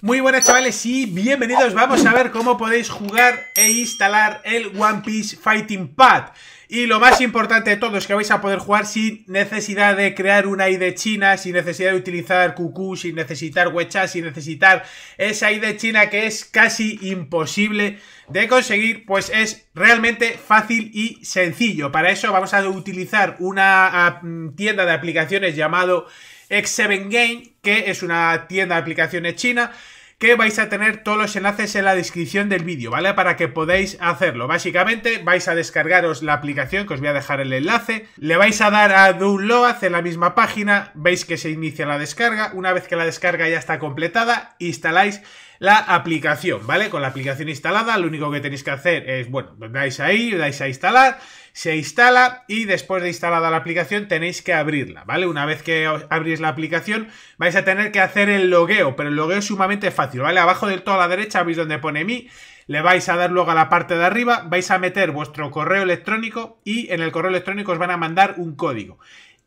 Muy buenas chavales y bienvenidos. Vamos a ver cómo podéis jugar e instalar el One Piece Fighting Pad. Y lo más importante de todo es que vais a poder jugar sin necesidad de crear una ID china, sin necesidad de utilizar QQ, sin necesitar WeChat, sin necesitar esa ID china que es casi imposible de conseguir, pues es realmente fácil y sencillo. Para eso vamos a utilizar una ah, tienda de aplicaciones llamado X7 Game, que es una tienda de aplicaciones china que vais a tener todos los enlaces en la descripción del vídeo, ¿vale? Para que podáis hacerlo. Básicamente vais a descargaros la aplicación, que os voy a dejar el enlace, le vais a dar a Download en la misma página, veis que se inicia la descarga, una vez que la descarga ya está completada, instaláis la aplicación, ¿vale? Con la aplicación instalada, lo único que tenéis que hacer es, bueno, dais ahí, dais a instalar, se instala y después de instalada la aplicación tenéis que abrirla, ¿vale? Una vez que abrís la aplicación vais a tener que hacer el logueo, pero el logueo es sumamente fácil, ¿vale? Abajo del todo a la derecha veis donde pone mi, le vais a dar luego a la parte de arriba, vais a meter vuestro correo electrónico y en el correo electrónico os van a mandar un código.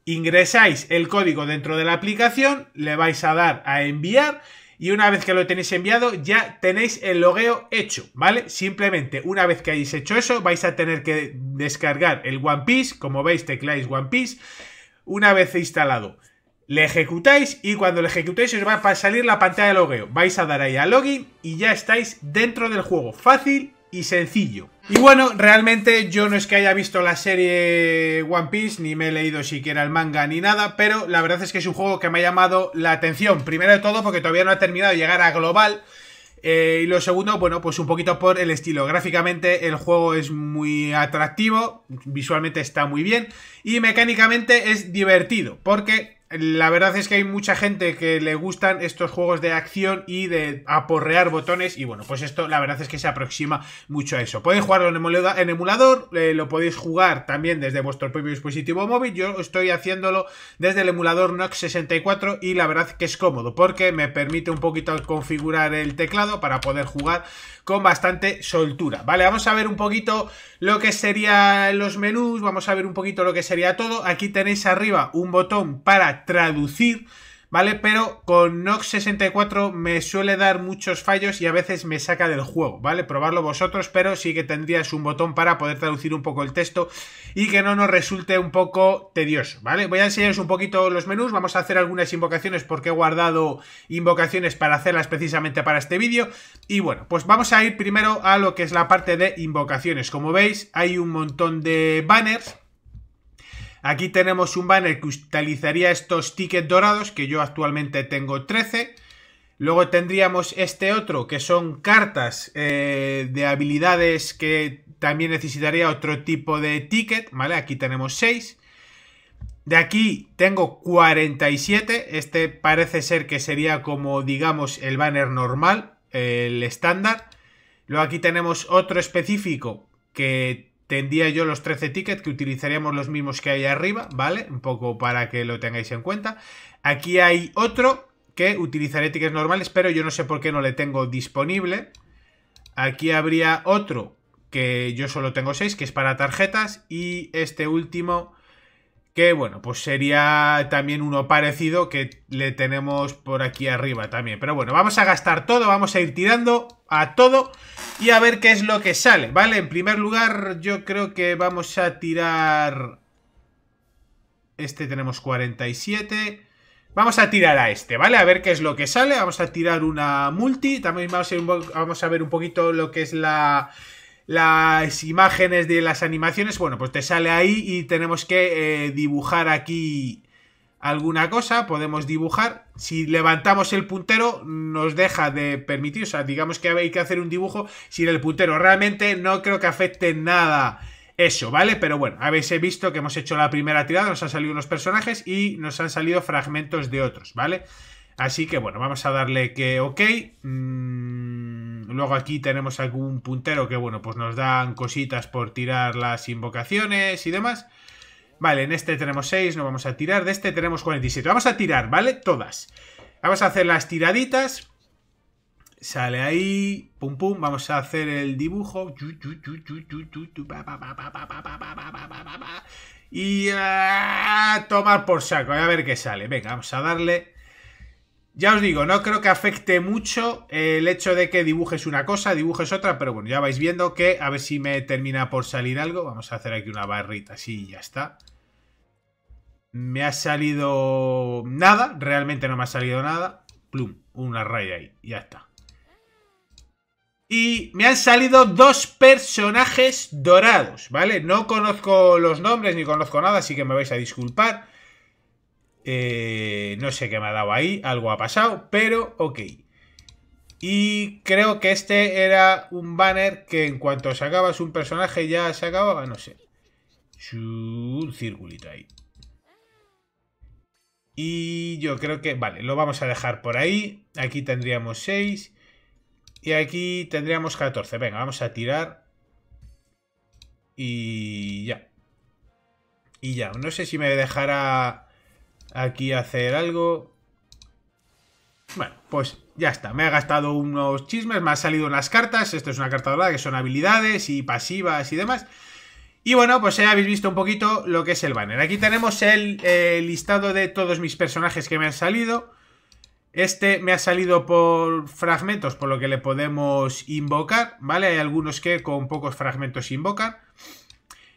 Ingresáis el código dentro de la aplicación, le vais a dar a enviar y una vez que lo tenéis enviado ya tenéis el logueo hecho, ¿vale? Simplemente una vez que hayáis hecho eso vais a tener que descargar el One Piece, como veis tecláis One Piece, una vez instalado. Le ejecutáis y cuando lo ejecutéis os va a salir la pantalla de logueo. Vais a dar ahí a login y ya estáis dentro del juego. Fácil y sencillo. Y bueno, realmente yo no es que haya visto la serie One Piece, ni me he leído siquiera el manga ni nada, pero la verdad es que es un juego que me ha llamado la atención. Primero de todo, porque todavía no ha terminado de llegar a global. Eh, y lo segundo, bueno, pues un poquito por el estilo. Gráficamente el juego es muy atractivo, visualmente está muy bien y mecánicamente es divertido, porque la verdad es que hay mucha gente que le gustan estos juegos de acción y de aporrear botones. Y bueno, pues esto la verdad es que se aproxima mucho a eso. Podéis jugarlo en emulador, eh, lo podéis jugar también desde vuestro propio dispositivo móvil. Yo estoy haciéndolo desde el emulador Nox 64 y la verdad que es cómodo porque me permite un poquito configurar el teclado para poder jugar con bastante soltura. Vale, vamos a ver un poquito lo que serían los menús, vamos a ver un poquito lo que sería todo. Aquí tenéis arriba un botón para traducir, ¿vale? Pero con Nox 64 me suele dar muchos fallos y a veces me saca del juego, ¿vale? Probarlo vosotros, pero sí que tendrías un botón para poder traducir un poco el texto y que no nos resulte un poco tedioso, ¿vale? Voy a enseñaros un poquito los menús, vamos a hacer algunas invocaciones porque he guardado invocaciones para hacerlas precisamente para este vídeo y bueno, pues vamos a ir primero a lo que es la parte de invocaciones. Como veis, hay un montón de banners, Aquí tenemos un banner que utilizaría estos tickets dorados, que yo actualmente tengo 13. Luego tendríamos este otro, que son cartas eh, de habilidades que también necesitaría otro tipo de ticket, ¿vale? Aquí tenemos 6. De aquí tengo 47. Este parece ser que sería como, digamos, el banner normal, el estándar. Luego aquí tenemos otro específico que Tendría yo los 13 tickets que utilizaríamos los mismos que hay arriba, ¿vale? Un poco para que lo tengáis en cuenta. Aquí hay otro que utilizaré tickets normales, pero yo no sé por qué no le tengo disponible. Aquí habría otro que yo solo tengo 6, que es para tarjetas. Y este último que bueno, pues sería también uno parecido que le tenemos por aquí arriba también. Pero bueno, vamos a gastar todo, vamos a ir tirando a todo y a ver qué es lo que sale, ¿vale? En primer lugar yo creo que vamos a tirar... Este tenemos 47... Vamos a tirar a este, ¿vale? A ver qué es lo que sale. Vamos a tirar una multi. También vamos a, vamos a ver un poquito lo que es la las imágenes de las animaciones, bueno, pues te sale ahí y tenemos que eh, dibujar aquí alguna cosa, podemos dibujar. Si levantamos el puntero, nos deja de permitir, o sea, digamos que hay que hacer un dibujo sin el puntero. Realmente no creo que afecte nada eso, ¿vale? Pero bueno, habéis visto que hemos hecho la primera tirada, nos han salido unos personajes y nos han salido fragmentos de otros, ¿vale? vale Así que bueno, vamos a darle que ok. luego aquí tenemos algún puntero que bueno, pues nos dan cositas por tirar las invocaciones y demás. Vale, en este tenemos 6, no vamos a tirar. De este tenemos 47. Vamos a tirar, ¿vale? Todas. Vamos a hacer las tiraditas. Sale ahí, pum pum, vamos a hacer el dibujo. Y a tomar por saco, a ver qué sale. Venga, vamos a darle. Ya os digo, no creo que afecte mucho el hecho de que dibujes una cosa, dibujes otra, pero bueno, ya vais viendo que a ver si me termina por salir algo. Vamos a hacer aquí una barrita así y ya está. Me ha salido nada, realmente no me ha salido nada. Plum, una raya ahí, ya está. Y me han salido dos personajes dorados, ¿vale? No conozco los nombres ni conozco nada, así que me vais a disculpar. Eh, no sé qué me ha dado ahí, algo ha pasado, pero ok. Y creo que este era un banner que en cuanto sacabas un personaje ya se acababa, no sé. Un circulito ahí. Y yo creo que, vale, lo vamos a dejar por ahí. Aquí tendríamos 6. Y aquí tendríamos 14. Venga, vamos a tirar. Y ya. Y ya, no sé si me dejará Aquí hacer algo. Bueno, pues ya está. Me ha gastado unos chismes, me han salido unas cartas. Esto es una carta dorada que son habilidades y pasivas y demás. Y bueno, pues ya habéis visto un poquito lo que es el banner. Aquí tenemos el eh, listado de todos mis personajes que me han salido. Este me ha salido por fragmentos, por lo que le podemos invocar, ¿vale? Hay algunos que con pocos fragmentos invocan.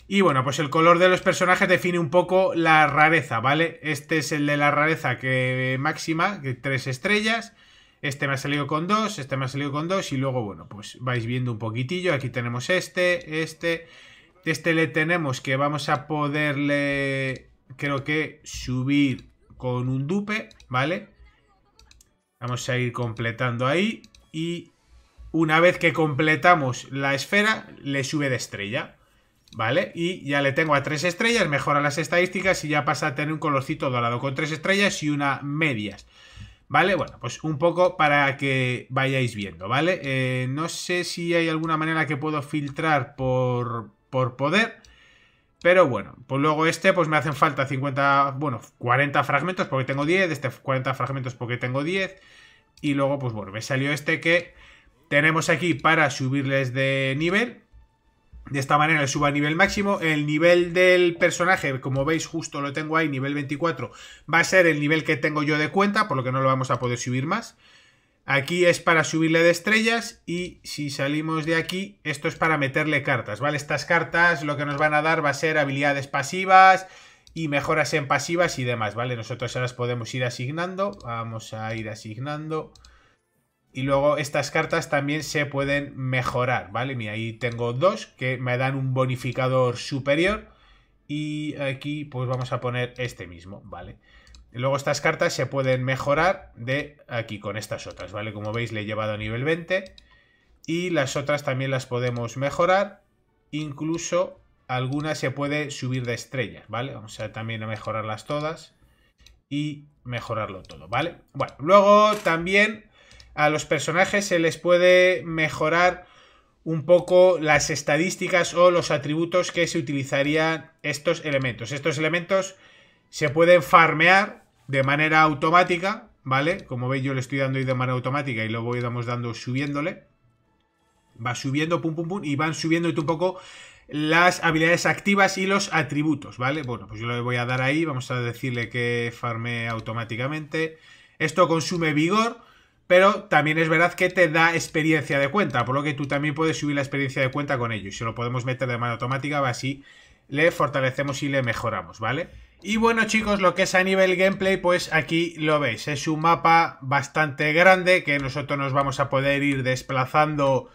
Y bueno, pues el color de los personajes define un poco la rareza, ¿vale? Este es el de la rareza que máxima, que tres estrellas. Este me ha salido con dos, este me ha salido con dos. Y luego, bueno, pues vais viendo un poquitillo. Aquí tenemos este, este. Este le tenemos que vamos a poderle, creo que, subir con un dupe, ¿vale? Vamos a ir completando ahí. Y una vez que completamos la esfera, le sube de estrella. ¿vale? Y ya le tengo a tres estrellas, mejora las estadísticas y ya pasa a tener un colorcito dorado con tres estrellas y una medias. ¿Vale? Bueno, pues un poco para que vayáis viendo, ¿vale? Eh, no sé si hay alguna manera que puedo filtrar por, por poder. Pero bueno, pues luego este pues me hacen falta 50, bueno, 40 fragmentos porque tengo 10, este 40 fragmentos porque tengo 10. Y luego pues bueno, me salió este que tenemos aquí para subirles de nivel, de esta manera le suba a nivel máximo. El nivel del personaje, como veis, justo lo tengo ahí, nivel 24, va a ser el nivel que tengo yo de cuenta, por lo que no lo vamos a poder subir más. Aquí es para subirle de estrellas y si salimos de aquí, esto es para meterle cartas, ¿vale? Estas cartas lo que nos van a dar va a ser habilidades pasivas y mejoras en pasivas y demás, ¿vale? Nosotros ya las podemos ir asignando, vamos a ir asignando... Y luego estas cartas también se pueden mejorar, ¿vale? Mira, ahí tengo dos que me dan un bonificador superior. Y aquí pues vamos a poner este mismo, ¿vale? Y luego estas cartas se pueden mejorar de aquí con estas otras, ¿vale? Como veis le he llevado a nivel 20. Y las otras también las podemos mejorar. Incluso algunas se puede subir de estrellas, ¿vale? Vamos a también a mejorarlas todas. Y mejorarlo todo, ¿vale? Bueno, luego también a los personajes se les puede mejorar un poco las estadísticas o los atributos que se utilizarían estos elementos. Estos elementos se pueden farmear de manera automática, ¿vale? Como veis yo le estoy dando de manera automática y luego vamos dando subiéndole. Va subiendo, pum, pum, pum, y van subiendo un poco las habilidades activas y los atributos, ¿vale? Bueno, pues yo le voy a dar ahí, vamos a decirle que farme automáticamente. Esto consume vigor, pero también es verdad que te da experiencia de cuenta, por lo que tú también puedes subir la experiencia de cuenta con ello. Y si lo podemos meter de manera automática, va así le fortalecemos y le mejoramos, ¿vale? Y bueno chicos, lo que es a nivel gameplay, pues aquí lo veis, es un mapa bastante grande que nosotros nos vamos a poder ir desplazando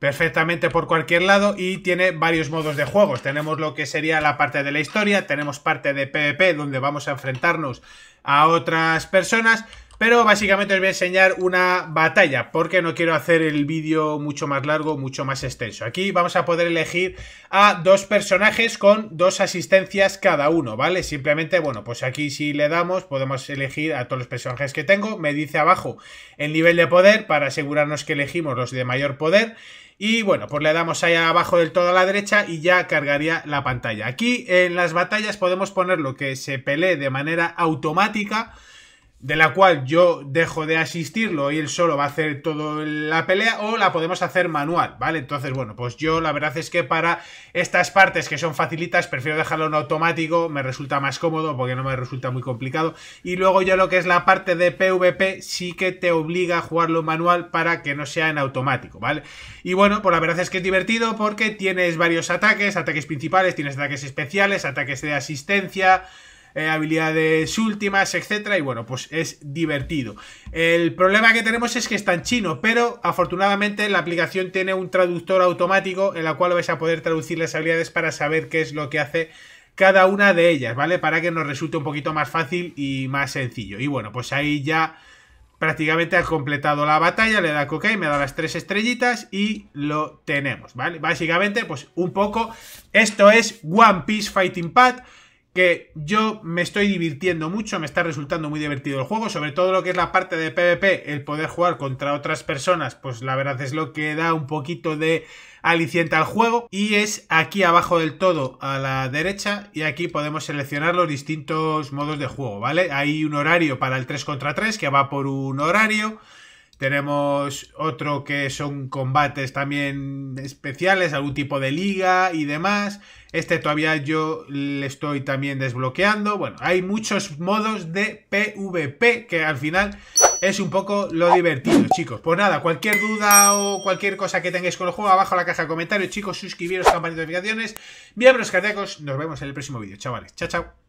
perfectamente por cualquier lado y tiene varios modos de juegos. Tenemos lo que sería la parte de la historia, tenemos parte de PvP donde vamos a enfrentarnos a otras personas, pero básicamente os voy a enseñar una batalla, porque no quiero hacer el vídeo mucho más largo, mucho más extenso. Aquí vamos a poder elegir a dos personajes con dos asistencias cada uno, ¿vale? Simplemente, bueno, pues aquí si le damos podemos elegir a todos los personajes que tengo. Me dice abajo el nivel de poder para asegurarnos que elegimos los de mayor poder. Y bueno, pues le damos ahí abajo del todo a la derecha y ya cargaría la pantalla. Aquí en las batallas podemos poner lo que se pelee de manera automática de la cual yo dejo de asistirlo y él solo va a hacer toda la pelea o la podemos hacer manual, ¿vale? Entonces, bueno, pues yo la verdad es que para estas partes que son facilitas prefiero dejarlo en automático, me resulta más cómodo porque no me resulta muy complicado y luego ya lo que es la parte de PvP sí que te obliga a jugarlo manual para que no sea en automático, ¿vale? Y bueno, pues la verdad es que es divertido porque tienes varios ataques, ataques principales, tienes ataques especiales, ataques de asistencia, eh, habilidades últimas, etcétera. Y bueno, pues es divertido. El problema que tenemos es que está en chino, pero afortunadamente la aplicación tiene un traductor automático en la cual vais a poder traducir las habilidades para saber qué es lo que hace cada una de ellas, ¿vale? Para que nos resulte un poquito más fácil y más sencillo. Y bueno, pues ahí ya prácticamente ha completado la batalla, le da OK, me da las tres estrellitas y lo tenemos, ¿vale? Básicamente, pues un poco, esto es One Piece Fighting Pad que yo me estoy divirtiendo mucho, me está resultando muy divertido el juego, sobre todo lo que es la parte de PvP, el poder jugar contra otras personas, pues la verdad es lo que da un poquito de aliciente al juego y es aquí abajo del todo a la derecha y aquí podemos seleccionar los distintos modos de juego, ¿vale? Hay un horario para el 3 contra 3 que va por un horario, tenemos otro que son combates también especiales, algún tipo de liga y demás. Este todavía yo le estoy también desbloqueando. Bueno, hay muchos modos de PvP que al final es un poco lo divertido, chicos. Pues nada, cualquier duda o cualquier cosa que tengáis con el juego, abajo en la caja de comentarios, chicos, suscribiros, campanita de notificaciones. Miembros cardíacos, nos vemos en el próximo vídeo, chavales. Chao, chao.